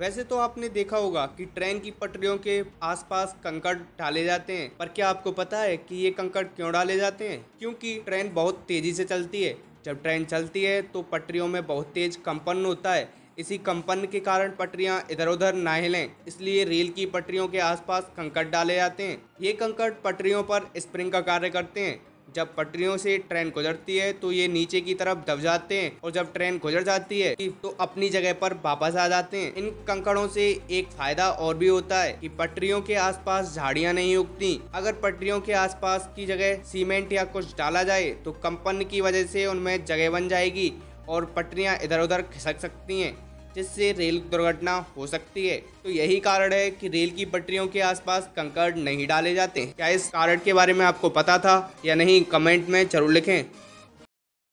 वैसे तो आपने देखा होगा कि ट्रेन की पटरियों के आसपास कंकड़ डाले जाते हैं पर क्या आपको पता है कि ये कंकड़ क्यों डाले जाते हैं क्योंकि ट्रेन बहुत तेज़ी से चलती है जब ट्रेन चलती है तो पटरियों में बहुत तेज़ कंपन होता है इसी कंपन के कारण पटरियां इधर उधर ना हिलें इसलिए रेल की पटरियों के आसपास कंकड़ डाले जाते हैं ये कंकड़ पटरियों पर स्प्रिंग का कार्य करते हैं जब पटरियों से ट्रेन गुजरती है तो ये नीचे की तरफ दब जाते हैं और जब ट्रेन गुजर जाती है तो अपनी जगह पर वापस आ जाते हैं इन कंकड़ों से एक फायदा और भी होता है कि पटरियों के आसपास झाड़ियाँ नहीं उगती अगर पटरियों के आसपास की जगह सीमेंट या कुछ डाला जाए तो कंपन की वजह से उनमें जगह बन जाएगी और पटरियाँ इधर उधर खिसक सकती हैं जिससे रेल दुर्घटना हो सकती है तो यही कारण है कि रेल की पटरियों के आसपास कंकड़ नहीं डाले जाते क्या इस कारण के बारे में आपको पता था या नहीं कमेंट में जरूर लिखें